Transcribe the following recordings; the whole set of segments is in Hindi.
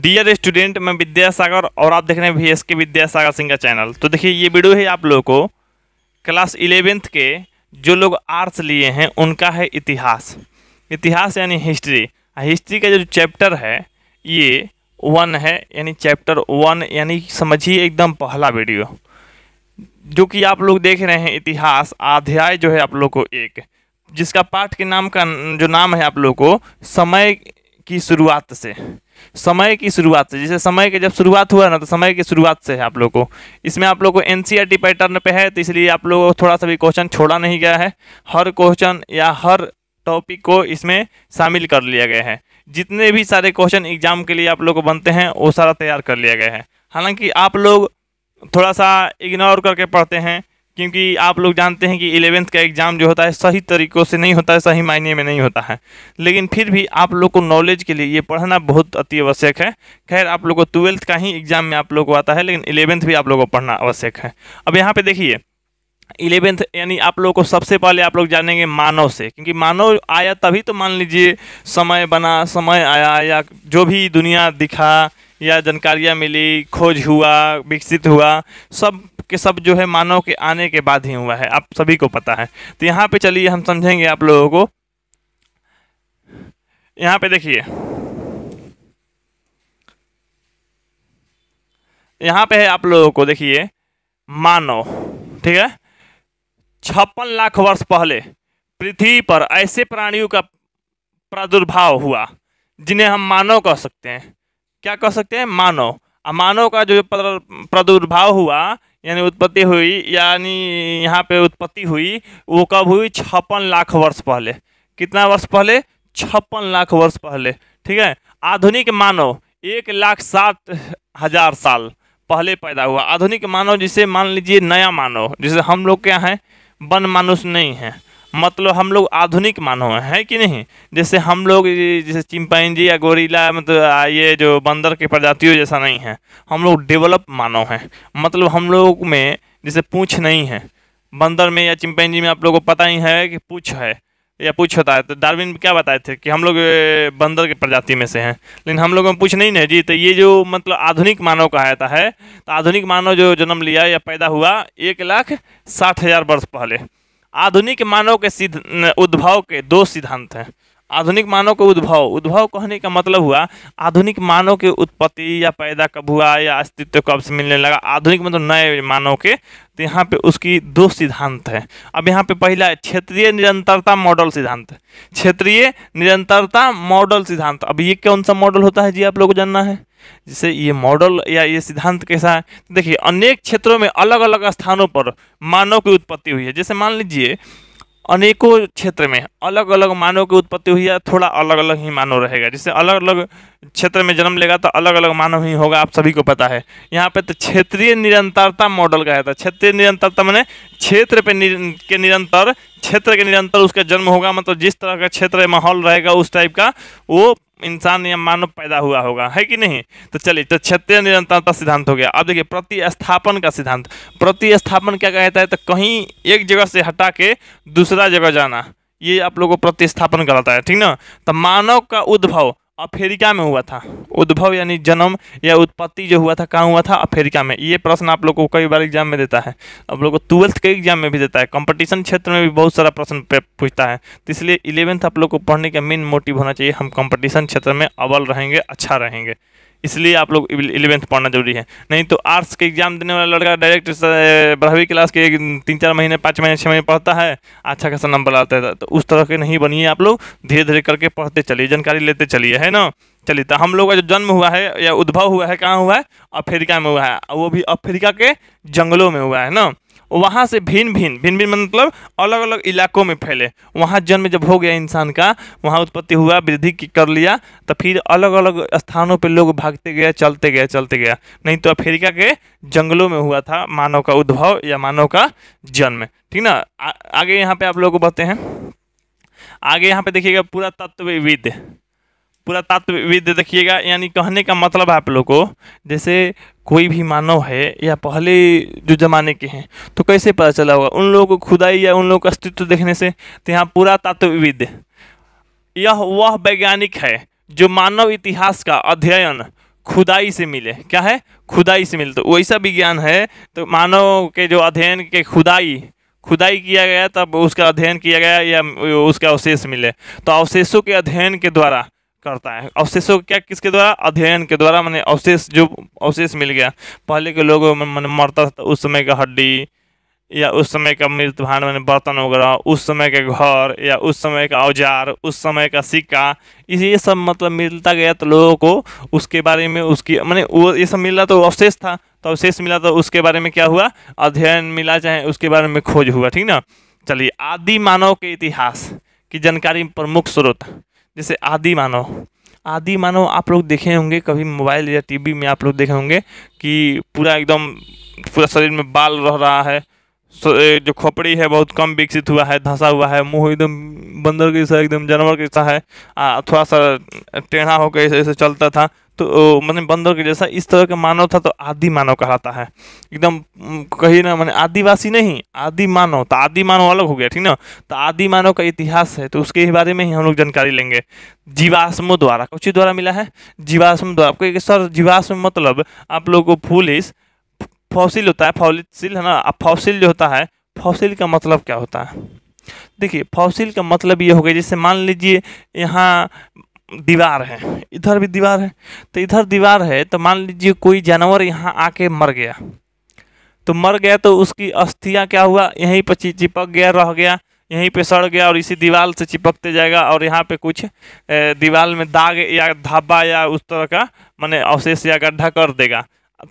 डियर स्टूडेंट मैं विद्यासागर और आप देख रहे हैं भी एस के विद्यासागर सिंह का चैनल तो देखिए ये वीडियो है आप लोगों को क्लास इलेवेंथ के जो लोग आर्ट्स लिए हैं उनका है इतिहास इतिहास यानी हिस्ट्री हिस्ट्री का जो चैप्टर है ये वन है यानी चैप्टर वन यानी समझिए एकदम पहला वीडियो जो कि आप लोग देख रहे हैं इतिहास अध्याय जो है आप लोग को एक जिसका पाठ के नाम का जो नाम है आप लोग को समय की शुरुआत से समय की शुरुआत से जैसे समय के जब शुरुआत हुआ ना तो समय की शुरुआत से है आप लोग को इसमें आप लोग को एन पैटर्न पे है तो इसलिए आप लोगों को थोड़ा सा भी क्वेश्चन छोड़ा नहीं गया है हर क्वेश्चन या हर टॉपिक को इसमें शामिल कर लिया गया है जितने भी सारे क्वेश्चन एग्जाम के लिए आप लोग को बनते हैं वो सारा तैयार कर लिया गया है हालांकि आप लोग थोड़ा सा इग्नोर करके पढ़ते हैं क्योंकि आप लोग जानते हैं कि इलेवेंथ का एग्ज़ाम जो होता है सही तरीक़ों से नहीं होता है सही मायने में नहीं होता है लेकिन फिर भी आप लोग को नॉलेज के लिए ये पढ़ना बहुत अति आवश्यक है खैर आप लोग को ट्वेल्थ का ही एग्ज़ाम में आप लोग को आता है लेकिन इलेवेंथ भी आप लोग को पढ़ना आवश्यक है अब यहाँ पर देखिए इलेवेंथ यानी आप लोगों को सबसे पहले आप लोग जानेंगे मानव से क्योंकि मानव आया तभी तो मान लीजिए समय बना समय आया या जो भी दुनिया दिखा या जानकारियाँ मिली खोज हुआ विकसित हुआ सब के सब जो है मानव के आने के बाद ही हुआ है आप सभी को पता है तो यहाँ पे चलिए हम समझेंगे आप लोगों को यहाँ पे देखिए यहाँ पे है आप लोगों को देखिए मानव ठीक है छप्पन लाख वर्ष पहले पृथ्वी पर ऐसे प्राणियों का प्रादुर्भाव हुआ जिन्हें हम मानव कह सकते हैं क्या कह सकते हैं मानव मानव का जो प्रादुर्भाव हुआ यानी उत्पत्ति हुई यानी यहाँ पे उत्पत्ति हुई वो कब हुई छप्पन लाख वर्ष पहले कितना वर्ष पहले छप्पन लाख वर्ष पहले ठीक है आधुनिक मानव एक लाख सात हजार साल पहले पैदा हुआ आधुनिक मानव जिसे मान लीजिए नया मानव जिसे हम लोग क्या हैं वन मानुष नहीं है मतलब हम लोग आधुनिक मानव हैं कि नहीं जैसे हम लोग जैसे चिंपैंजी या गोरीला मतलब ये जो बंदर की प्रजातियों जैसा नहीं है हम लोग डेवलप मानव हैं मतलब हम लोग में जैसे पूछ नहीं है बंदर में या चिंपैंजी में आप लोगों को पता ही है कि पूछ है या पूछ होता है तो डार्विन क्या बताए थे कि हम लोग बंदर के प्रजाति में से हैं लेकिन हम लोगों में पूछ नहीं है जी तो ये जो मतलब आधुनिक मानव कहा जाता है तो आधुनिक मानव जो जन्म लिया या पैदा हुआ एक लाख साठ हज़ार वर्ष पहले आधुनिक मानव के सिद्ध उद्भव के दो सिद्धांत हैं आधुनिक मानव के उद्भव उद्भव कहने का मतलब हुआ आधुनिक मानव के उत्पत्ति या पैदा कब हुआ या अस्तित्व कब से मिलने लगा आधुनिक मतलब नए मानव के तो यहाँ पे उसकी दो सिद्धांत है अब यहाँ पे पहला है क्षेत्रीय निरंतरता मॉडल सिद्धांत क्षेत्रीय निरंतरता मॉडल सिद्धांत अब ये कौन सा मॉडल होता है जी आप लोग को जानना है जिसे ये मॉडल या ये सिद्धांत कैसा है तो देखिए अनेक क्षेत्रों में अलग अलग स्थानों पर मानव की उत्पत्ति हुई है जैसे मान लीजिए अनेकों क्षेत्र में अलग अलग मानव की उत्पत्ति हुई है थोड़ा अलग अलग ही मानव रहेगा जैसे अलग अलग क्षेत्र में जन्म लेगा तो अलग अलग मानव ही होगा आप सभी को पता है यहाँ पे तो क्षेत्रीय निरंतरता मॉडल का है था क्षेत्रीय निरंतरता मैंने क्षेत्र पे निर, के निरंतर क्षेत्र के निरंतर उसका जन्म होगा मतलब जिस तरह का क्षेत्र माहौल रहेगा उस टाइप का वो इंसान या मानव पैदा हुआ होगा है कि नहीं तो चलिए तो क्षेत्रीय निरंतरता सिद्धांत हो गया अब देखिए प्रतिस्थापन का सिद्धांत प्रतिस्थापन क्या कहता है तो कहीं एक जगह से हटा के दूसरा जगह जाना ये आप लोगों को प्रतिस्थापन कराता है ठीक ना तो मानव का उद्भव अफ्रीका में हुआ था उद्भव यानी जन्म या उत्पत्ति जो हुआ था कहाँ हुआ था अफ्रीका में ये प्रश्न आप लोग को कई बार एग्जाम में देता है आप लोग को ट्वेल्थ के एग्जाम में भी देता है कंपटीशन क्षेत्र में भी बहुत सारा प्रश्न पूछता है तो इसलिए इलेवेंथ आप लोग को पढ़ने का मेन मोटिव होना चाहिए हम कंपटीशन क्षेत्र में अव्वल रहेंगे अच्छा रहेंगे इसलिए आप लोग इलेवेंथ पढ़ना जरूरी है नहीं तो आर्ट्स के एग्जाम देने वाला लड़का डायरेक्ट बारहवीं क्लास के तीन चार महीने पाँच महीने छः महीने पढ़ता है अच्छा खासा नंबर आता है तो उस तरह के नहीं बनिए आप लोग धीरे धीरे करके पढ़ते चलिए जानकारी लेते चलिए है ना चलिए तो हम लोग का जो जन्म हुआ है या उद्भव हुआ है कहाँ हुआ है अफ्रीका में हुआ है वो भी अफ्रीका के जंगलों में हुआ है ना वहाँ से भिन्न भिन्न भिन्न भिन्न मतलब अलग अलग इलाकों में फैले वहाँ जन्म जब हो गया इंसान का वहाँ उत्पत्ति हुआ वृद्धि कर लिया तो फिर अलग अलग स्थानों पर लोग भागते गए चलते गए चलते गया नहीं तो अफ्रीका के जंगलों में हुआ था मानव का उद्भव या मानव का जन्म ठीक ना आगे यहाँ पे आप लोगों को बताते हैं आगे यहाँ पे देखिएगा पूरा तत्वविद पूरा तत्वविद देखिएगा यानी कहने का मतलब आप लोग को जैसे कोई भी मानव है या पहले जो ज़माने के हैं तो कैसे पता चला होगा उन लोगों को खुदाई या उन लोगों का अस्तित्व देखने से तो यहाँ पूरा तात्विद यह वह वैज्ञानिक है जो मानव इतिहास का अध्ययन खुदाई से मिले क्या है खुदाई से मिले तो वैसा विज्ञान है तो मानव के जो अध्ययन के खुदाई खुदाई किया गया तब उसका अध्ययन किया गया या उसके अवशेष मिले तो अवशेषों के अध्ययन के द्वारा करता है अवशेषों क्या किसके द्वारा अध्ययन के द्वारा मैंने अवशेष जो अवशेष मिल गया पहले के लोग मैंने मरता था उस समय का हड्डी या उस समय का मृत भान मैंने बर्तन वगैरह उस समय के घर या उस समय का औजार उस समय का सिक्का ये सब मतलब मिलता गया तो लोगों को उसके बारे में उसकी मैंने वो ये सब मिला तो अवशेष था तो अवशेष मिला तो उसके बारे में क्या हुआ अध्ययन मिला चाहे उसके बारे में खोज हुआ ठीक ना चलिए आदि मानव के इतिहास की जानकारी प्रमुख स्रोत जैसे आदि मानव आदि मानव आप लोग देखे होंगे कभी मोबाइल या टीवी में आप लोग देखे होंगे कि पूरा एकदम पूरा शरीर में बाल रह रहा है तो जो खोपड़ी है बहुत कम विकसित हुआ है धंसा हुआ है मुंह एकदम बंदर की सा एकदम जानवर की सा है थोड़ा सा टेढ़ा होकर ऐसे ऐसे चलता था तो मतलब बंदर के जैसा इस तरह का मानव था तो आदि मानव कहलाता है एकदम कहीं ना मैंने आदिवासी नहीं आदि मानव तो आदि मानव अलग हो गया ठीक ना तो आदि मानव का इतिहास है तो उसके ही बारे में ही हम लोग जानकारी लेंगे जीवाश्मों द्वारा कुछ द्वारा मिला है जीवाश्म द्वारा आपको सर जीवाश्म मतलब आप लोग को फूलिस फौसिल होता है फौसिल है ना अब फौसिल जो होता है फौसिल का मतलब क्या होता है देखिए फौसिल का मतलब ये हो गया जैसे मान लीजिए यहाँ दीवार है इधर भी दीवार है तो इधर दीवार है तो मान लीजिए कोई जानवर यहाँ आके मर गया तो मर गया तो उसकी अस्थियाँ क्या हुआ यहीं पर चिपक गया रह गया यहीं पे सड़ गया और इसी दीवार से चिपकते जाएगा और यहाँ पे कुछ दीवार में दाग या धाबा या उस तरह का मैंने अवशेष या गड्ढा कर देगा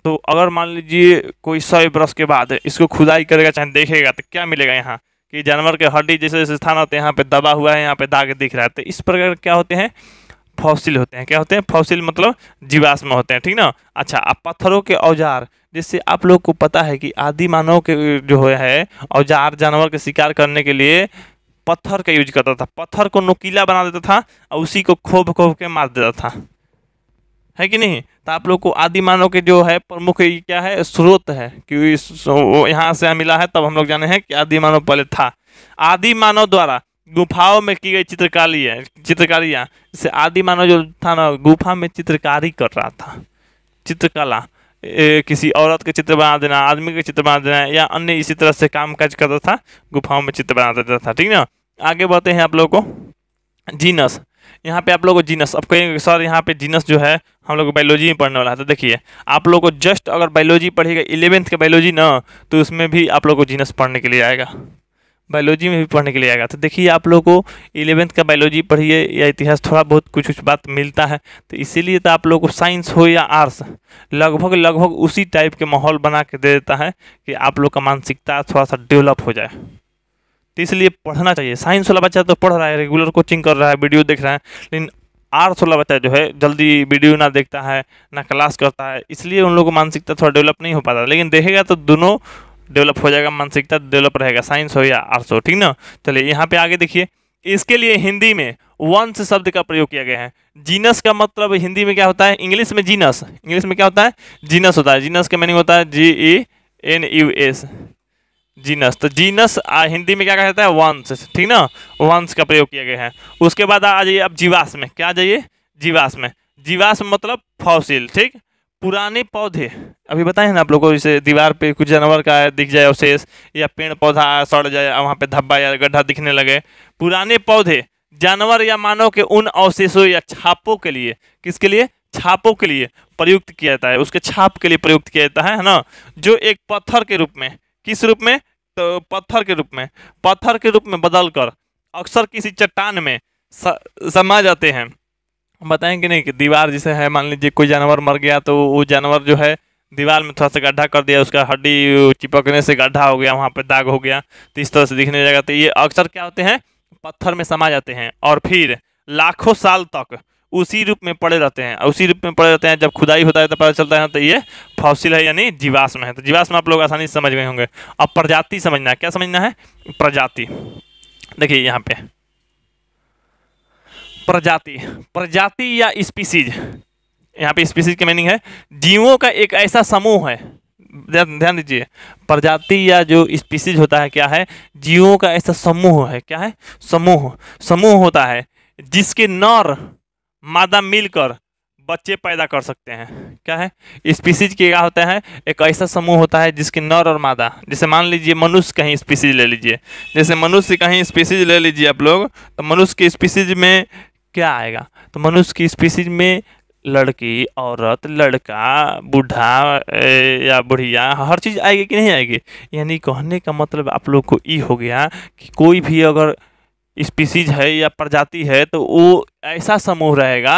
तो अगर मान लीजिए कोई सौ बरस के बाद इसको खुदाई करेगा चाहे देखेगा तो क्या मिलेगा यहाँ कि जानवर के हड्डी जैसे जैसे स्थान होते हैं यहाँ पे दबा हुआ है यहाँ पे दाग दिख रहा है तो इस प्रकार क्या होते हैं फौसिल होते हैं क्या होते हैं फौसिल मतलब जीवाश्म होते हैं ठीक ना अच्छा अब पत्थरों के औजार जिससे आप लोग को पता है कि आदि मानव के जो है औजार जानवर के शिकार करने के लिए पत्थर का यूज करता था पत्थर को नुकीला बना देता था और उसी को खोब खोब के मार देता था है कि नहीं तो आप लोग को आदि मानव के जो है प्रमुख क्या है स्रोत है कि वो यहाँ से मिला है तब हम लोग जाने हैं कि आदि मानव पहले था आदि मानव द्वारा गुफाओं में की गई चित्रकारी है चित्रकारियाँ जैसे आदि मानव जो था ना गुफा में चित्रकारी कर रहा था चित्रकला ए, किसी औरत के चित्र बना देना आदमी के चित्र बना देना या अन्य इसी तरह से काम काज करता था गुफाओं में चित्र बना देता था ठीक ना आगे बढ़ते हैं आप लोगों को जीनस यहाँ पे आप लोग को जीनस अब कहेंगे सर यहाँ पे जीनस जो है हम लोग बायोलॉजी में पढ़ने वाला है तो देखिए आप लोग को जस्ट अगर बायोलॉजी पढ़ेगा इलेवेंथ का बायोलॉजी ना तो उसमें भी आप लोग को जीनस पढ़ने के लिए आएगा बायोलॉजी में भी पढ़ने के लिए आएगा तो देखिए आप लोग को इलेवेंथ का बायोलॉजी पढ़िए या इतिहास थोड़ा बहुत कुछ कुछ बात मिलता है तो इसीलिए तो आप लोग को साइंस हो या आर्ट्स लगभग लगभग उसी टाइप के माहौल बना के दे देता है कि आप लोग का मानसिकता थोड़ा सा डेवलप हो जाए तो इसलिए पढ़ना चाहिए साइंस वाला बच्चा तो पढ़ रहा है रेगुलर कोचिंग कर रहा है वीडियो देख रहा है लेकिन आर्ट्स वाला बच्चा जो है जल्दी वीडियो ना देखता है ना क्लास करता है इसलिए उन लोगों को मानसिकता थोड़ा डेवलप नहीं हो पाता लेकिन देखेगा तो दोनों डेवलप हो जाएगा मानसिकता डेवलप रहेगा साइंस हो या आर्ट्स हो ठीक ना चलिए यहाँ पे आगे देखिए इसके लिए हिंदी में वंश शब्द का प्रयोग किया गया है जीनस का मतलब हिंदी में क्या होता है इंग्लिश में जीनस इंग्लिश में क्या होता है जीनस होता है जीनस का मीनिंग होता है G E N U S genus तो जीनस आ, हिंदी में क्या कहा जाता है वंश ठीक ना वंश का प्रयोग किया गया है उसके बाद आ जाइए अब में क्या आ जाइए में जीवाश मतलब फौसिल ठीक पुराने पौधे अभी बताए ना आप लोगों को जैसे दीवार पे कुछ जानवर का दिख जाए अवशेष या पेड़ पौधा सड़ जाए वहाँ पे धब्बा या गड्ढा दिखने लगे पुराने पौधे जानवर या मानव के उन अवशेषों या छापों के लिए किसके लिए छापों के लिए प्रयुक्त किया जाता है उसके छाप के लिए प्रयुक्त किया जाता है ना जो एक पत्थर के रूप में किस रूप में तो पत्थर के रूप में पत्थर के रूप में बदलकर अक्सर किसी चट्टान में समा जाते हैं बताएं कि नहीं कि दीवार जैसे है मान लीजिए कोई जानवर मर गया तो वो जानवर जो है दीवार में थोड़ा सा गड्ढा कर दिया उसका हड्डी चिपकने से गड्ढा हो गया वहाँ पर दाग हो गया तो इस तरह से दिखने जाएगा तो ये अक्सर क्या होते हैं पत्थर में समा जाते हैं और फिर लाखों साल तक उसी रूप में पड़े रहते हैं उसी रूप में पड़े रहते हैं जब खुदाई होता है तो पता चलता है हाँ, तो ये फौसिल है यानी जीवाश्म है तो जीवाश्म आप लोग आसानी से समझ गए होंगे अब प्रजाति समझना है क्या समझना है प्रजाति देखिए यहाँ पे प्रजाति प्रजाति या स्पीसीज यहाँ पे स्पीसीज की मीनिंग है जीवों का एक ऐसा समूह है ध्यान दीजिए प्रजाति या जो स्पीसीज होता है क्या है जीवों का ऐसा समूह है क्या है समूह समूह होता है जिसके नर मादा मिलकर बच्चे पैदा कर सकते हैं क्या है स्पीसीज के क्या होता है एक ऐसा समूह होता है जिसके नर और मादा जैसे मान लीजिए मनुष्य कहीं स्पीसीज ले लीजिए जैसे मनुष्य कहीं स्पीसीज ले लीजिए आप लोग तो मनुष्य की स्पीसीज में क्या आएगा तो मनुष्य की स्पीसीज में लड़की औरत लड़का बूढ़ा या बुढ़िया हर चीज़ आएगी कि नहीं आएगी यानी कहने का मतलब आप लोग को ये हो गया कि कोई भी अगर स्पीसीज है या प्रजाति है तो वो ऐसा समूह रहेगा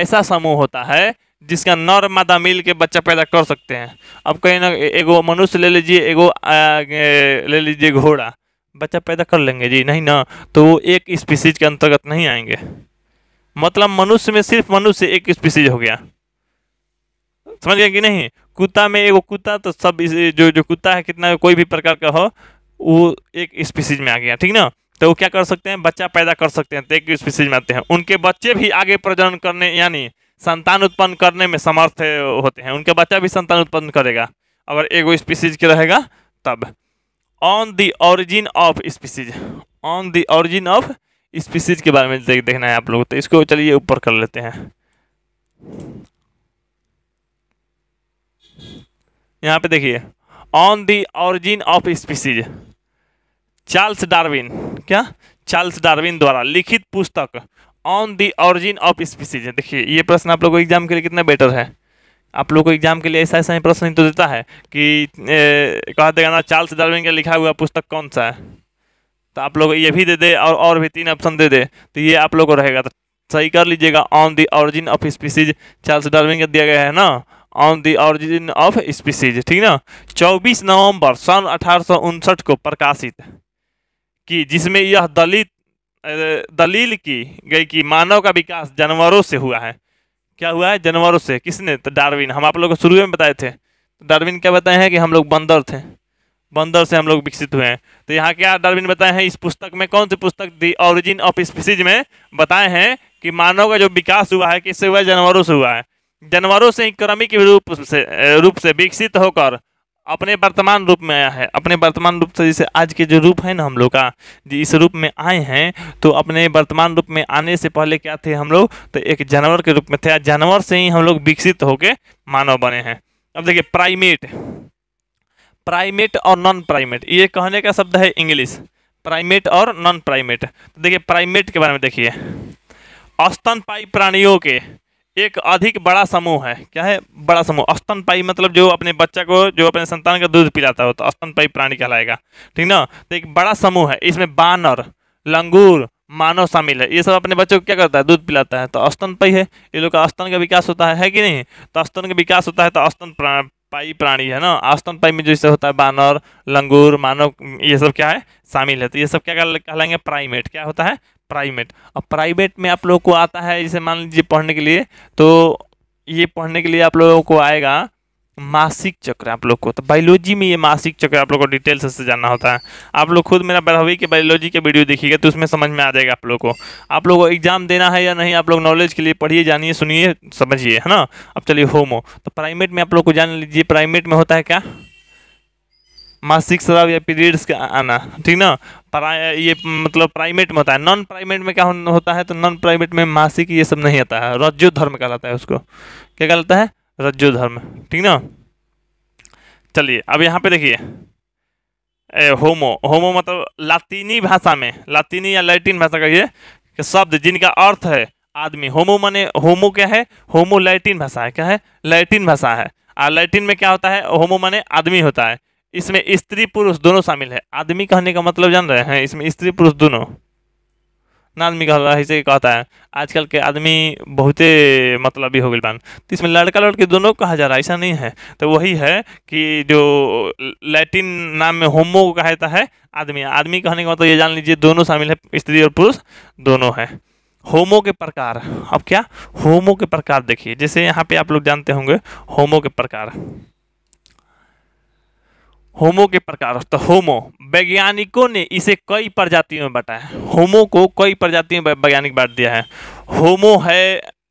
ऐसा समूह होता है जिसका नर मादा मिल के बच्चा पैदा कर सकते हैं अब कहीं ना एगो मनुष्य ले लीजिए एगो ले लीजिए घोड़ा बच्चा पैदा कर लेंगे जी नहीं ना तो वो एक स्पीसीज के अंतर्गत नहीं आएंगे मतलब मनुष्य में सिर्फ मनुष्य एक स्पीसीज हो गया समझ गए कि नहीं कुत्ता में एगो कुत्ता तो सब जो जो कुत्ता है कितना कोई भी प्रकार का हो वो एक स्पीसीज में आ गया ठीक ना तो वो क्या कर सकते हैं बच्चा पैदा कर सकते हैं तो एक स्पीसीज में आते हैं उनके बच्चे भी आगे प्रजनन करने यानी संतान उत्पन्न करने में समर्थ होते हैं उनके बच्चा भी संतान उत्पन्न करेगा अगर एगो स्पीसीज के रहेगा तब on the origin of species on the origin of species के बारे में देख देखना है आप लोग तो इसको चलिए ऊपर कर लेते हैं यहाँ पे देखिए on the origin of species Charles Darwin क्या चार्ल्स डार्विन द्वारा लिखित पुस्तक on the origin of species देखिए ये प्रश्न आप लोगों को एग्जाम के लिए कितना बेटर है आप लोग को एग्जाम के लिए ऐसा ऐसा ही प्रश्न तो देता है कि कहा देगा ना चार्ल्स डार्विन का लिखा हुआ पुस्तक कौन सा है तो आप लोग ये भी दे दे और और भी तीन ऑप्शन दे दे तो ये आप लोग को रहेगा तो सही कर लीजिएगा on the origin of species Charles Darwin का दिया गया है ना on the origin of species ठीक ना 24 नवंबर सन अठारह को प्रकाशित कि जिसमें यह दलित दलील की गई कि मानव का विकास जानवरों से हुआ है क्या हुआ है जानवरों से किसने तो डार्विन हम आप लोग को शुरू में बताए थे तो डार्विन क्या बताए हैं कि हम लोग बंदर थे बंदर से हम लोग विकसित हुए हैं तो यहाँ क्या डार्विन बताए हैं इस पुस्तक में कौन सी पुस्तक दी ऑरिजिन ऑफ स्पीसीज में बताए हैं कि मानव का जो विकास हुआ है किससे हुआ है जानवरों से हुआ है जानवरों से ही क्रमिक रूप से रूप से विकसित होकर अपने वर्तमान रूप में आया है अपने वर्तमान रूप से जैसे आज के जो रूप है ना हम लोग का इस रूप में आए हैं तो अपने वर्तमान रूप में आने से पहले क्या थे हम लोग तो एक जानवर के रूप में थे जानवर से ही हम लोग विकसित होके मानव बने हैं अब देखिए प्राइमेट प्राइमेट और नॉन प्राइमेट ये कहने का शब्द है इंग्लिश प्राइमेट और नॉन प्राइमेट तो देखिए प्राइमेट के बारे में देखिए स्तनपाई प्राणियों के एक अधिक बड़ा समूह है क्या है बड़ा समूह अस्तनपाई मतलब जो अपने बच्चा को जो अपने संतान का दूध पिलाता हो तो अस्तनपाई प्राणी कहलाएगा ठीक ना तो एक बड़ा समूह है इसमें बानर लंगूर मानव शामिल है ये सब अपने बच्चों को क्या करता है दूध पिलाता है तो अस्तनपाई है ये लोग का स्तन का विकास होता है, है कि नहीं तो स्तन का विकास होता है तो स्तन पाई प्राणी है ना पाई में जैसे होता है बानर लंगूर मानव ये सब क्या है शामिल है तो ये सब क्या कहलाएंगे प्राइमेट क्या होता है प्राइमेट और प्राइवेट में आप लोगों को आता है जैसे मान लीजिए पढ़ने के लिए तो ये पढ़ने के लिए आप लोगों को आएगा मासिक चक्र आप लोग को तो बायोलॉजी में ये मासिक चक्र आप लोग को डिटेल से जानना होता है आप लोग खुद मेरा बारहवीं के बायोलॉजी के वीडियो देखिएगा तो उसमें समझ में आ जाएगा आप लोग को आप लोग को एग्जाम देना है या नहीं आप लोग नॉलेज के लिए पढ़िए जानिए सुनिए समझिए है ना अब चलिए होमो तो प्राइमेट में आप लोग को जान लीजिए प्राइमेट में होता है क्या मासिक शराब या पीरियड्स का आना ठीक ना परा ये मतलब प्राइमेट में होता है नॉन प्राइमेट में क्या होता है तो नॉन प्राइमेट में मासिक ये सब नहीं आता है रज्जो धर्म कहलाता है उसको क्या कहलाता है रज्जु धर्म ठीक ना चलिए अब यहाँ पे देखिए ए, होमो होमो मतलब लातिनी भाषा में लातिनी या लैटिन भाषा का ये शब्द जिनका अर्थ है आदमी होमो माने होमो क्या है होमो लैटिन भाषा है क्या है लैटिन भाषा है और लैटिन में क्या होता है होमो माने आदमी होता है इसमें स्त्री पुरुष दोनों शामिल है आदमी कहने का मतलब जान रहे हैं इसमें स्त्री पुरुष दोनों ना आदमी कहता है इसे कहता है आजकल के आदमी बहुते मतलब ही हो गए बन तो इसमें लड़का लड़की दोनों कहा जा रहा है ऐसा नहीं है तो वही है कि जो लैटिन नाम में होमो को जाता है आदमी आदमी कहने का मतलब ये जान लीजिए दोनों शामिल है स्त्री और पुरुष दोनों है होमो के प्रकार अब क्या होमो के प्रकार देखिए जैसे यहाँ पे आप लोग जानते होंगे होमो के प्रकार होमो के प्रकार तो होमो वैज्ञानिकों ने इसे कई प्रजातियों में बांटा है होमो को कई प्रजातियों में वैज्ञानिक बांट दिया है होमो है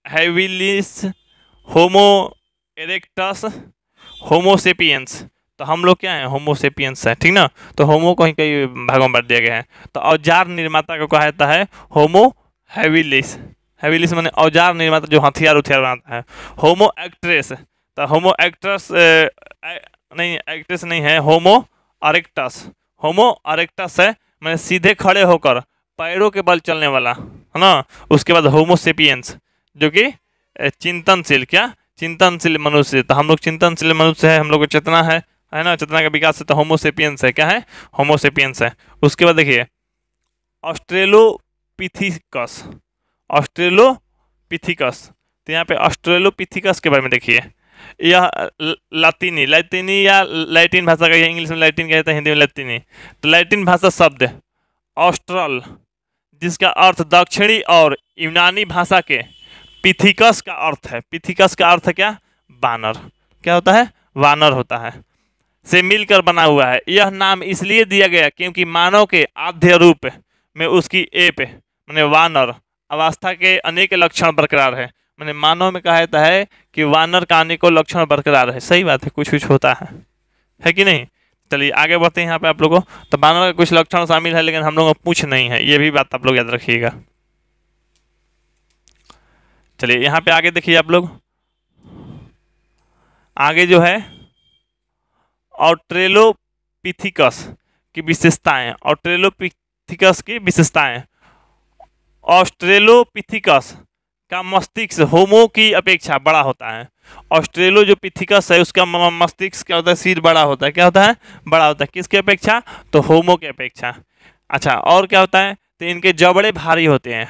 हैविलिस होमो एरेक्टस होमोसेपियंस तो हम लोग क्या है होमोसेपियंस है ठीक ना तो होमो को ही कई भागों में बांट दिया गया है तो औजार निर्माता को कहा जाता है होमो हैविलिस हैविलिस मैंने औजार निर्माता जो हथियार उथियार बनाता है होमो एक्ट्रेस तो होमो एक्ट्रेस नहीं एक्टिस नहीं है होमो अरेक्टस होमो अरेक्टस है मैंने सीधे खड़े होकर पैरों के बल चलने वाला है ना उसके बाद होमोसेपियंस जो कि चिंतनशील क्या चिंतनशील मनुष्य तो हम लोग चिंतनशील मनुष्य है हम लोग को चेतना है है ना चेतना का विकास है तो होमोसेपियंस है क्या है होमोसेपियंस है उसके बाद देखिए ऑस्ट्रेलोपिथिकस ऑस्ट्रेलोपिथिकस तो यहाँ पे ऑस्ट्रेलोपिथिकस के बारे में देखिए यह लैटिनी लैटिनी या लैटिन भाषा का इंग्लिश में लैटिन कहते हैं तो हिंदी में लैटिनी तो लैटिन भाषा शब्द ऑस्ट्रल जिसका अर्थ दक्षिणी और यूनानी भाषा के पिथिकस का अर्थ है पिथिकस का अर्थ क्या बानर क्या होता है वानर होता है से मिलकर बना हुआ है यह नाम इसलिए दिया गया क्योंकि मानव के आद्य रूप में उसकी एप मैंने वानर अवस्था के अनेक लक्षण बरकरार है मैंने मानव में कहा जाता है कि वानर आने को लक्षण बरकरार है सही बात है कुछ कुछ होता है है कि नहीं चलिए आगे बढ़ते हैं यहाँ पे आप लोगों तो वानर का कुछ लक्षण शामिल है लेकिन हम लोगों को पूछ नहीं है ये भी बात आप लोग याद रखिएगा चलिए यहाँ पे आगे देखिए आप लोग आगे जो है और ट्रेलोपिथिकस की विशेषताएं और ट्रेलोपिथिकस की विशेषताएं ऑस्ट्रेलोपिथिकस का मस्तिष्क होमो की अपेक्षा बड़ा होता है ऑस्ट्रेलो जो पिथिकस है उसका मस्तिष्क क्या होता है सिर बड़ा होता है क्या होता है बड़ा होता है किसकी अपेक्षा तो होमो की अपेक्षा अच्छा और क्या होता है तो इनके जबड़े भारी होते हैं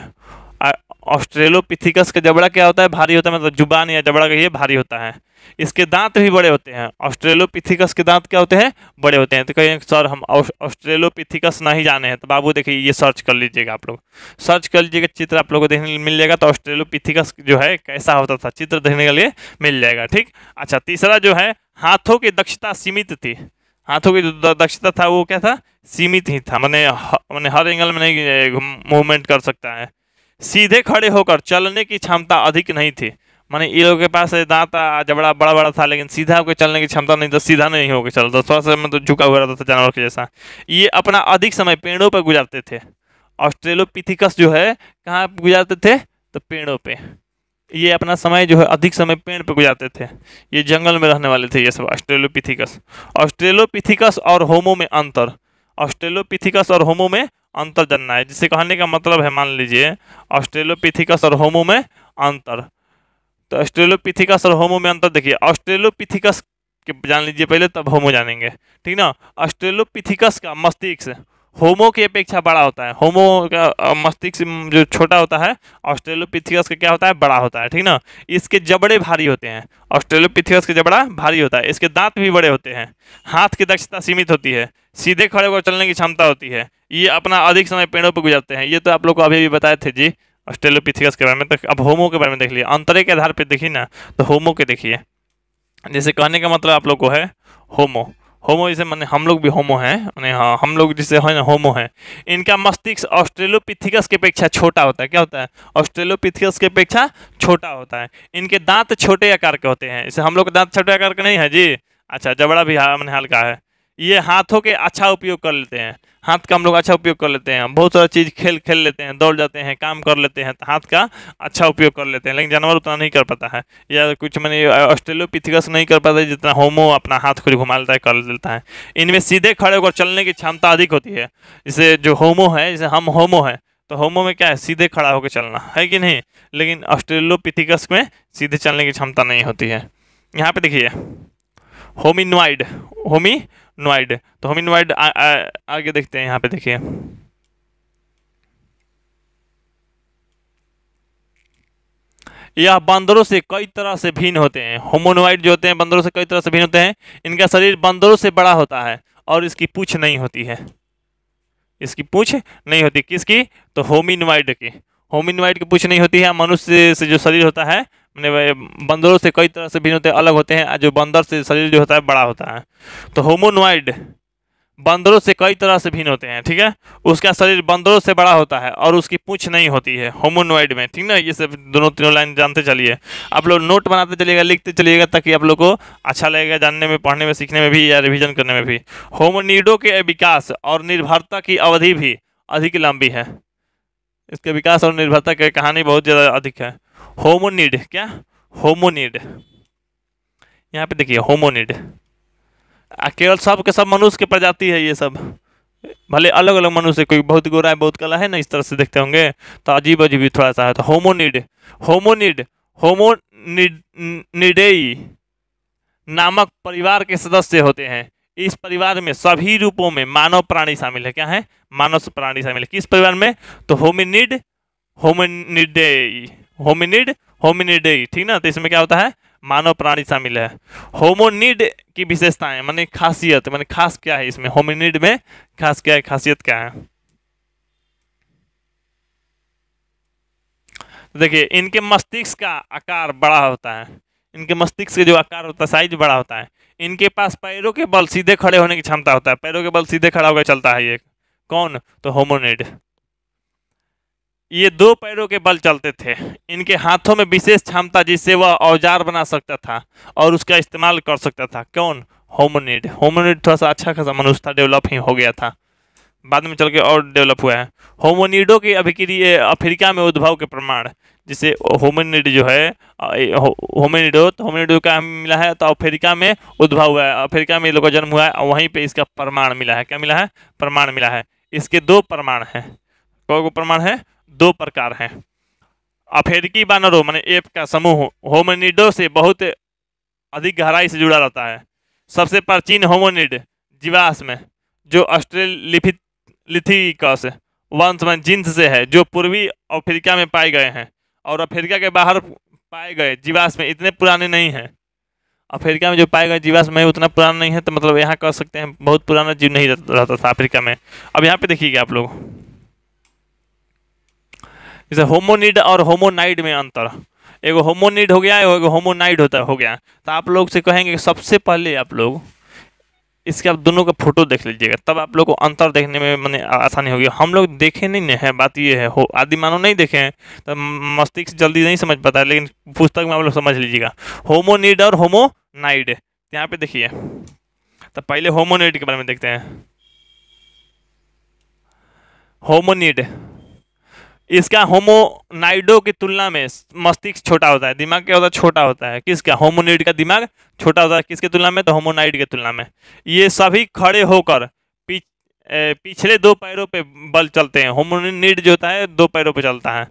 ऑस्ट्रेलोपिथिकस का जबड़ा क्या होता है भारी होता है मतलब जुबान या जबड़ा का ये भारी होता है इसके दांत भी बड़े होते हैं ऑस्ट्रेलोपिथिकस के दांत क्या होते हैं बड़े होते हैं तो कहें सर हम ऑस्ट्रेलोपिथिकस नहीं जाने हैं तो बाबू देखिए ये सर्च कर लीजिएगा आप लोग सर्च कर लीजिएगा चित्र आप लोग को देखने मिल जाएगा तो ऑस्ट्रेलोपिथिकस जो है कैसा होता था चित्र देखने के लिए मिल जाएगा ठीक अच्छा तीसरा जो है हाथों की दक्षता सीमित थी हाथों की जो दक्षता था वो क्या था सीमित ही था मैंने मैंने हर एंगल में नहीं मूवमेंट कर सकता है सीधे खड़े होकर चलने की क्षमता अधिक नहीं थी माने ये लोग के पास दांत जबड़ा बड़ा बड़ा था लेकिन सीधा होकर चलने की क्षमता नहीं था तो सीधा नहीं होकर चलता थोड़ा सा मतलब झुका हुआ रहता था जानवर के जैसा ये अपना अधिक समय पेड़ों पर गुजारते थे ऑस्ट्रेलोपिथिकस जो है कहाँ गुजारते थे तो पेड़ों पे ये अपना समय जो है अधिक समय पेड़ पे गुजारते थे ये जंगल में रहने वाले थे ये सब ऑस्ट्रेलोपिथिकस ऑस्ट्रेलोपिथिकस और होमो में अंतर ऑस्ट्रेलोपिथिकस और होमो में अंतर जानना है जिसे कहने का मतलब है मान लीजिए ऑस्ट्रेलोपिथिकस और होमो में अंतर तो ऑस्ट्रेलोपिथिकस और होमो में अंतर देखिए ऑस्ट्रेलोपिथिकस के जान लीजिए पहले तब होमो जानेंगे ठीक ना ऑस्ट्रेलोपिथिकस का मस्तिष्क होमो की अपेक्षा बड़ा होता है होमो का मस्तिष्क जो छोटा होता है ऑस्ट्रेलोपिथिकस का क्या होता है बड़ा होता है ठीक ना इसके जबड़े भारी होते हैं ऑस्ट्रेलोपिथिकस का जबड़ा भारी होता है इसके दांत भी बड़े होते हैं हाथ की दक्षता सीमित होती है सीधे खड़े होकर चलने की क्षमता होती है ये अपना अधिक समय पेड़ों पर गुजरते हैं ये तो आप लोग को अभी भी बताए थे जी ऑस्ट्रेलोपिथिकस के बारे में तो अब होमो के बारे में देख लिए अंतरे के आधार पर देखिए ना तो होमो के देखिए जैसे कहने का मतलब आप लोग को है होमो होमो जैसे मैंने हम लोग भी होमो हैं मैंने हाँ हम लोग जिसे है ना होमो हैं इनका मस्तिष्क ऑस्ट्रेलोपिथिकस के अपेक्षा छोटा होता है क्या होता है ऑस्ट्रेलोपिथिकस के अपेक्षा छोटा होता है इनके दांत छोटे आकार के होते हैं इसे हम लोग दांत छोटे आकार के नहीं है जी अच्छा जबड़ा भी मैंने हल्का है ये हाथों के अच्छा उपयोग कर लेते हैं हाथ का हम लोग अच्छा उपयोग कर लेते हैं बहुत सारा चीज़ खेल खेल लेते हैं दौड़ जाते हैं काम कर लेते हैं तो हाथ का अच्छा उपयोग कर लेते हैं लेकिन जानवर उतना नहीं कर पाता है या कुछ मैंने ऑस्ट्रेलियो पिथिकस नहीं कर पाता जितना होमो अपना हाथ खुद घुमा लेता है कर लेता है इनमें सीधे खड़े होकर चलने की क्षमता अधिक होती है जैसे जो होमो है जैसे हम होमो है तो होमो में क्या है सीधे खड़ा होकर चलना है कि नहीं लेकिन ऑस्ट्रेलियो पिथिकस में सीधे चलने की क्षमता नहीं होती है यहाँ पे देखिए होमिनवाइड होमी नोइड तो हम इनवाइड आगे देखते हैं यहाँ पे देखिए यह बंदरों से कई तरह से भिन्न होते हैं होमोनोइड जो होते हैं बंदरों से कई तरह से भिन्न होते हैं इनका शरीर बंदरों से बड़ा होता है और इसकी पूछ नहीं होती है इसकी पूछ नहीं होती किसकी तो होमिनोइड की होमिनोइड की पूछ नहीं होती है मनुष्य से जो शरीर होता है मैंने बंदरों से कई तरह से भिन्न होते हैं अलग होते हैं जो बंदर से शरीर जो होता है बड़ा होता है तो होमोनोइड बंदरों से कई तरह से भिन्न होते हैं ठीक है उसका शरीर बंदरों से बड़ा होता है और उसकी पूछ नहीं होती है होमोनोइड में ठीक ना ये सब दोनों तीनों लाइन जानते चलिए आप लोग नोट बनाते चलिएगा लिखते चलिएगा ताकि आप लोग को अच्छा लगेगा जानने में पढ़ने में सीखने में भी या रिविजन करने में भी होमोनीडो के विकास और निर्भरता की अवधि भी अधिक लंबी है इसके विकास और निर्भरता की कहानी बहुत ज़्यादा अधिक है होमोनिड क्या होमोनिड यहाँ पे देखिए होमोनिड केवल सब के सब मनुष्य के प्रजाति है ये सब भले अलग अलग मनुष्य कोई बहुत गोरा है बहुत कला है ना इस तरह से देखते होंगे तो अजीब अजीब थोड़ा सा है तो होमोनिड होमोनिड होमोनिडेई नामक परिवार के सदस्य होते हैं इस परिवार में सभी रूपों में मानव प्राणी शामिल है क्या है मानव प्राणी शामिल है किस परिवार में तो होमिनिड होमिनिडेई होमिनिड होमिनिडे ठीक ना तो इसमें क्या होता है मानव प्राणी शामिल है होमोनिड की विशेषताएं मानी खासियत मानी खास क्या है इसमें होमिनिड में खास क्या है खासियत क्या है तो देखिए इनके मस्तिष्क का आकार बड़ा होता है इनके मस्तिष्क का जो आकार होता है साइज बड़ा होता है इनके पास पैरों के बल सीधे खड़े होने की क्षमता होता है पैरों के बल सीधे खड़ा होकर चलता है ये कौन तो होमोनिड ये दो पैरों के बल चलते थे इनके हाथों में विशेष क्षमता जिससे वह औजार बना सकता था और उसका इस्तेमाल कर सकता था कौन होमोनिड होमोनिड थोड़ा सा अच्छा खासा मनुष्य था डेवलप ही हो गया था बाद में चल के और डेवलप हुआ है होमोनिडो के अभिक्रिय अफ्रीका में उद्भव के प्रमाण जिसे होमोनिड जो है होमोनिडो तो होमोनिडो का मिला है तो अफ्रीका में उद्भव हुआ है अफ्रीका में लोगों का जन्म हुआ है और वहीं पे इसका प्रमाण मिला है क्या मिला है प्रमाण मिला है इसके दो प्रमाण हैं को प्रमाण है दो प्रकार हैं अफ्रीकी बानरों मैंने एप का समूह होमोनिडो से बहुत अधिक गहराई से जुड़ा रहता है सबसे प्राचीन होमोनिड जीवाश्म जो ऑस्ट्रेलिथिकस वंश में जींस से है जो पूर्वी अफ्रीका में पाए गए हैं और अफ्रीका के बाहर पाए गए जीवाश्म इतने पुराने नहीं हैं अफ्रीका में जो पाए गए जीवाश्म है उतना पुराना नहीं है तो मतलब यहाँ कह सकते हैं बहुत पुराना जीव नहीं रहता था अफ्रीका में अब यहाँ पे देखिएगा आप लोग जैसे होमोनिड और होमोनाइड में अंतर एगो होमोनिड हो गया एगो होमोनाइड होता हो गया तो आप लोग से कहेंगे सबसे पहले आप लोग इसके आप दोनों का फोटो देख लीजिएगा तब आप लोग को अंतर देखने में मैंने आसानी होगी हम लोग देखे नहीं है बात ये है हो आदि मानो नहीं देखे हैं तो मस्तिष्क जल्दी नहीं समझ पाता है लेकिन पुस्तक में आप लोग समझ लीजिएगा होमोनिड और होमोनाइड यहाँ पे देखिए तो पहले होमोनिड के बारे में देखते हैं होमोनिड इसका होमोनाइडो की तुलना में मस्तिष्क छोटा होता है दिमाग क्या होता है छोटा होता है किसका होमोनाइड का दिमाग छोटा होता है किसके तुलना में तो होमोनाइड की तुलना में ये सभी खड़े होकर पीछ, पिछले दो पैरों पे बल चलते हैं होमोनिड जो होता है दो पैरों पे चलता है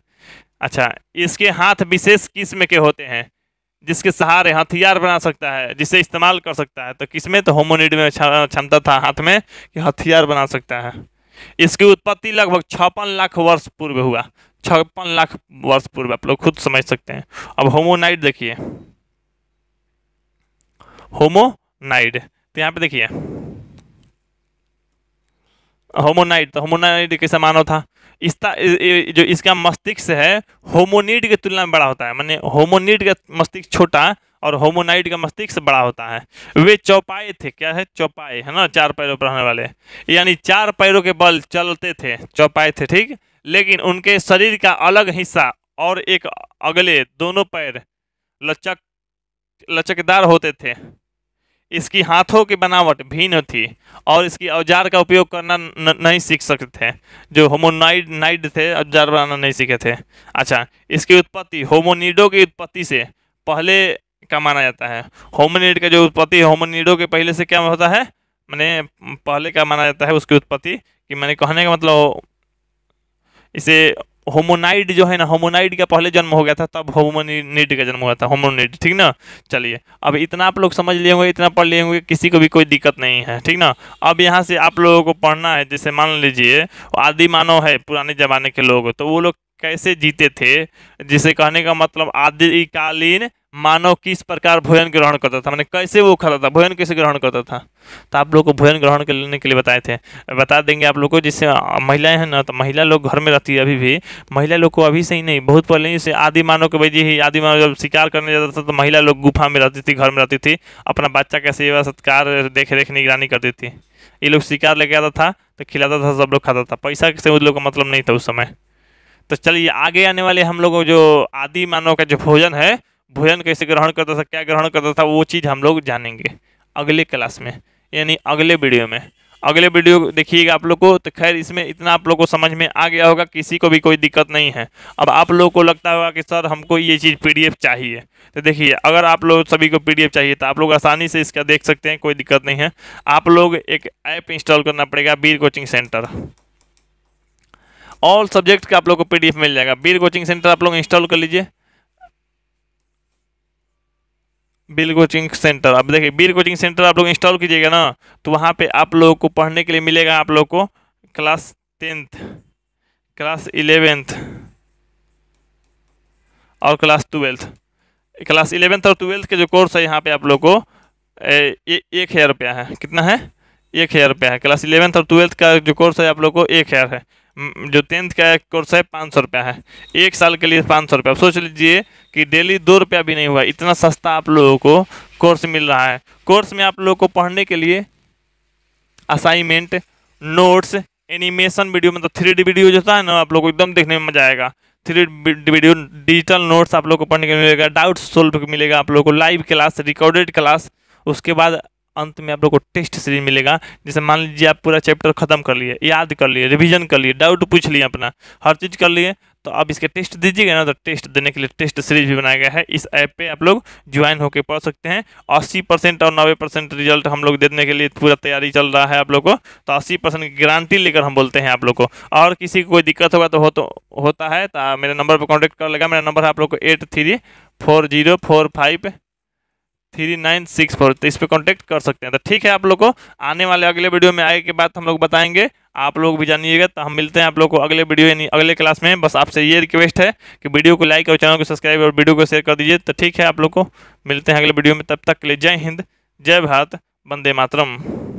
अच्छा इसके हाथ विशेष किस्म के होते हैं जिसके सहारे हथियार बना सकता है जिसे इस्तेमाल कर सकता है तो किसमें तो होमोनिड में क्षमता था हाथ में कि हथियार बना सकता है इसकी उत्पत्ति लगभग छप्पन लाख वर्ष पूर्व हुआ छप्पन लाख वर्ष पूर्व आप लोग खुद समझ सकते हैं अब होमोनाइड देखिए होमोनाइड तो यहाँ पे देखिए होमोनाइड तो होमोनाइड कैसे मानव था इसका जो इसका मस्तिष्क है होमोनिड की तुलना में बड़ा होता है मैंने होमोनिड का मस्तिष्क छोटा और होमोनाइट का मस्तिष्क बड़ा होता है वे चौपाए थे क्या है चौपाए है ना चार पैरों पर रहने वाले यानी चार पैरों के बल चलते थे चौपाए थे ठीक लेकिन उनके शरीर का अलग हिस्सा और एक अगले दोनों पैर लचक लचकदार होते थे इसकी हाथों की बनावट भिन्न थी और इसकी औजार का उपयोग करना न, नहीं सीख सकते थे जो होमोनाइड नाइड थे औजार बनाना नहीं सीखे थे अच्छा इसकी उत्पत्ति होमोनिडो की उत्पत्ति से पहले का माना जाता है होमोनिड का जो उत्पत्ति है के पहले से क्या होता है मैंने पहले क्या माना जाता है उसकी उत्पत्ति कि मैंने कहने का मतलब इसे होमोनाइड जो है ना होमोनाइड का पहले जन्म हो गया था तब होमोनीड का जन्म हुआ था होमोनीड ठीक ना चलिए अब इतना आप लोग समझ लिए होंगे इतना पढ़ लिए होंगे किसी को भी कोई दिक्कत नहीं है ठीक ना अब यहाँ से आप लोगों को पढ़ना है जैसे मान लीजिए आदि मानव है पुराने ज़माने के लोग तो वो लोग कैसे जीते थे जिसे कहने का मतलब आदिकालीन मानव किस प्रकार भोजन ग्रहण करता था मैंने कैसे वो खाता था भोजन कैसे ग्रहण करता था तो आप लोग को भोजन ग्रहण करने के लिए बताए थे बता देंगे आप लोग को जिससे महिलाएं हैं ना तो महिला लोग घर में रहती है अभी भी महिला लोग को अभी से ही नहीं बहुत पहले ही से आदि मानव के भाई ही आदि मानव जब शिकार करने जाता था तो महिला लोग गुफा में रहती थी घर में रहती थी अपना बच्चा का सेवा सत्कार देख रेख निगरानी करती थी ये लोग शिकार लेके आता था तो खिलाता था सब लोग खाता था पैसा से उन लोग का मतलब नहीं था उस समय तो चलिए आगे आने वाले हम लोग जो आदि मानव का जो भोजन है भोजन कैसे ग्रहण करता था क्या ग्रहण करता था वो चीज़ हम लोग जानेंगे अगले क्लास में यानी अगले वीडियो में अगले वीडियो देखिएगा आप लोग को तो खैर इसमें इतना आप लोग को समझ में आ गया होगा किसी को भी कोई दिक्कत नहीं है अब आप लोग को लगता होगा कि सर हमको ये चीज़ पीडीएफ चाहिए तो देखिए अगर आप लोग सभी को पीडीएफ चाहिए तो आप लोग आसानी से इसका देख सकते हैं कोई दिक्कत नहीं है आप लोग एक ऐप इंस्टॉल करना पड़ेगा Bir coaching centre all subject का आप लोग को पी मिल जाएगा बीर कोचिंग सेंटर आप लोग इंस्टॉल कर लीजिए बिल कोचिंग सेंटर अब देखिए बिल कोचिंग सेंटर आप लोग इंस्टॉल कीजिएगा ना तो वहाँ पे आप लोगों को पढ़ने के लिए मिलेगा आप लोग को क्लास टेंथ क्लास इलेवेंथ और क्लास ट्वेल्थ क्लास इलेवेंथ और ट्वेल्थ के जो कोर्स है यहाँ पे आप लोग को ए, ए, एक हज़ार रुपया है कितना है एक हज़ार रुपया है क्लास इलेवेंथ और ट्वेल्थ का जो कोर्स है आप लोग को एक हज़ार है जो टेंथ का कोर्स है पाँच सौ रुपया है एक साल के लिए पाँच सौ रुपया सोच लीजिए कि डेली दो रुपया भी नहीं हुआ इतना सस्ता आप लोगों को कोर्स मिल रहा है कोर्स में आप लोगों को पढ़ने के लिए असाइनमेंट नोट्स एनिमेशन वीडियो मतलब थ्री डी वीडियो जो है ना आप लोग को एकदम देखने में मजा आएगा three D video digital notes आप लोग को पढ़ने के मिलेगा डाउट सोल्व मिलेगा आप लोग को लाइव क्लास रिकॉर्डेड क्लास उसके बाद अंत में आप लोग को टेस्ट सीरीज मिलेगा जैसे मान लीजिए आप पूरा चैप्टर खत्म कर लिए याद कर लिए रिवीजन कर लिए डाउट पूछ लिए अपना हर चीज़ कर लिए तो आप इसके टेस्ट दीजिएगा ना तो टेस्ट देने के लिए टेस्ट सीरीज भी बनाया गया है इस ऐप पे आप लोग ज्वाइन होकर पढ़ सकते हैं अस्सी परसेंट और नब्बे परसेंट रिजल्ट हम लोग देने के लिए पूरा तैयारी चल रहा है आप लोग को तो अस्सी परसेंट की गारंटी लेकर हम बोलते हैं आप लोग को और किसी को कोई दिक्कत होगा तो, हो तो होता है तो मेरे नंबर पर कॉन्टेक्ट कर लेगा मेरा नंबर है आप लोग को eight three four zero four five three nine six four तो इस पर कॉन्टैक्ट कर सकते हैं तो ठीक है आप लोग को आने वाले अगले वीडियो में आए के बाद हम लोग बताएंगे आप लोग भी जानिएगा तो हम मिलते हैं आप लोग को अगले वीडियो यानी अगले क्लास में बस आपसे ये रिक्वेस्ट है कि वीडियो को लाइक और चैनल को सब्सक्राइब और वीडियो को शेयर कर दीजिए तो ठीक है आप लोग को मिलते हैं अगले वीडियो में तब तक के लिए जय हिंद जय भारत वंदे मातरम